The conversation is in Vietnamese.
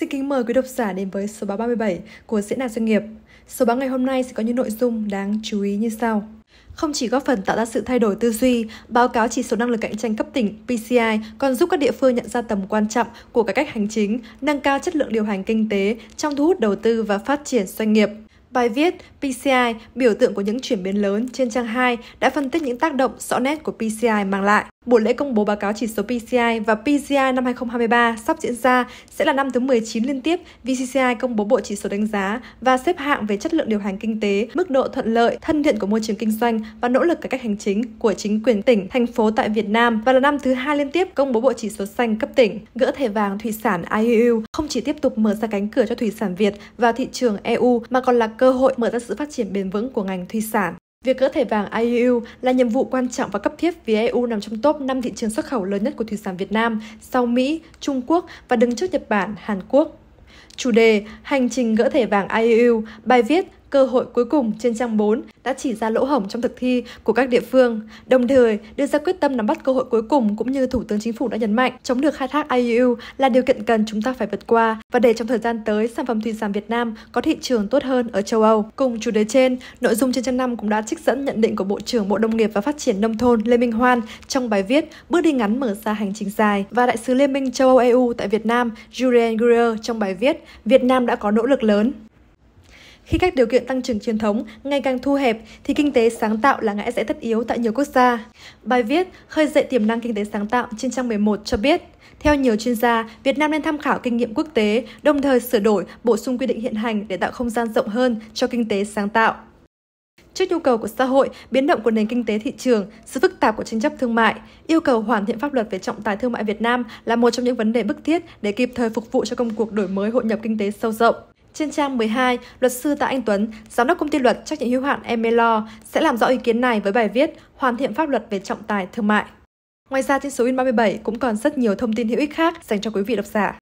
Xin kính mời quý độc giả đến với số báo 37 của Diễn đàn Doanh nghiệp. Số báo ngày hôm nay sẽ có những nội dung đáng chú ý như sau. Không chỉ góp phần tạo ra sự thay đổi tư duy, báo cáo chỉ số năng lực cạnh tranh cấp tỉnh PCI còn giúp các địa phương nhận ra tầm quan trọng của cải cách hành chính, nâng cao chất lượng điều hành kinh tế trong thu hút đầu tư và phát triển doanh nghiệp. Bài viết PCI, biểu tượng của những chuyển biến lớn trên trang 2 đã phân tích những tác động rõ nét của PCI mang lại. Buổi lễ công bố báo cáo chỉ số PCI và PCI năm 2023 sắp diễn ra sẽ là năm thứ 19 liên tiếp VCCI công bố bộ chỉ số đánh giá và xếp hạng về chất lượng điều hành kinh tế, mức độ thuận lợi, thân thiện của môi trường kinh doanh và nỗ lực cải cách hành chính của chính quyền tỉnh, thành phố tại Việt Nam và là năm thứ hai liên tiếp công bố bộ chỉ số xanh cấp tỉnh. Gỡ thẻ vàng thủy sản IUU không chỉ tiếp tục mở ra cánh cửa cho thủy sản Việt vào thị trường EU mà còn là cơ cơ hội mở ra sự phát triển bền vững của ngành thủy sản. Việc gỡ thẻ vàng IUU là nhiệm vụ quan trọng và cấp thiết vì EU nằm trong top 5 thị trường xuất khẩu lớn nhất của thủy sản Việt Nam, sau Mỹ, Trung Quốc và đứng trước Nhật Bản, Hàn Quốc. Chủ đề Hành trình gỡ thẻ vàng IUU, bài viết Cơ hội cuối cùng trên trang 4 đã chỉ ra lỗ hổng trong thực thi của các địa phương, đồng thời đưa ra quyết tâm nắm bắt cơ hội cuối cùng cũng như Thủ tướng Chính phủ đã nhấn mạnh, chống được khai thác IUU là điều kiện cần chúng ta phải vượt qua và để trong thời gian tới sản phẩm thủy sản Việt Nam có thị trường tốt hơn ở châu Âu. Cùng chủ đề trên, nội dung trên trang 5 cũng đã trích dẫn nhận định của Bộ trưởng Bộ Nông nghiệp và Phát triển Nông thôn Lê Minh Hoan trong bài viết Bước đi ngắn mở ra hành trình dài và Đại sứ Liên minh châu Âu EU tại Việt Nam Julian Greer trong bài viết Việt Nam đã có nỗ lực lớn. Khi các điều kiện tăng trưởng truyền thống ngày càng thu hẹp thì kinh tế sáng tạo là ngã rẽ tất yếu tại nhiều quốc gia. Bài viết Khơi dậy tiềm năng kinh tế sáng tạo trên trang 11 cho biết, theo nhiều chuyên gia, Việt Nam nên tham khảo kinh nghiệm quốc tế, đồng thời sửa đổi, bổ sung quy định hiện hành để tạo không gian rộng hơn cho kinh tế sáng tạo. Trước nhu cầu của xã hội, biến động của nền kinh tế thị trường, sự phức tạp của tranh chấp thương mại, yêu cầu hoàn thiện pháp luật về trọng tài thương mại Việt Nam là một trong những vấn đề bức thiết để kịp thời phục vụ cho công cuộc đổi mới hội nhập kinh tế sâu rộng. Trên trang 12, luật sư Tạ Anh Tuấn, giám đốc công ty luật trách nhiệm hữu hạn Emelaw sẽ làm rõ ý kiến này với bài viết Hoàn thiện pháp luật về trọng tài thương mại. Ngoài ra trên số in 37 cũng còn rất nhiều thông tin hữu ích khác dành cho quý vị độc giả.